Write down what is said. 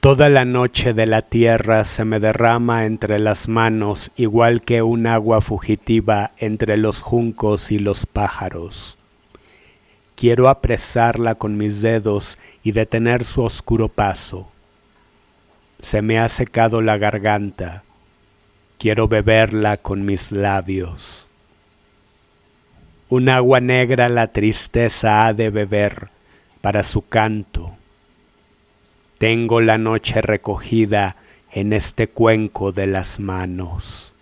Toda la noche de la tierra se me derrama entre las manos igual que un agua fugitiva entre los juncos y los pájaros. Quiero apresarla con mis dedos y detener su oscuro paso. Se me ha secado la garganta. Quiero beberla con mis labios. Un agua negra la tristeza ha de beber para su canto tengo la noche recogida en este cuenco de las manos.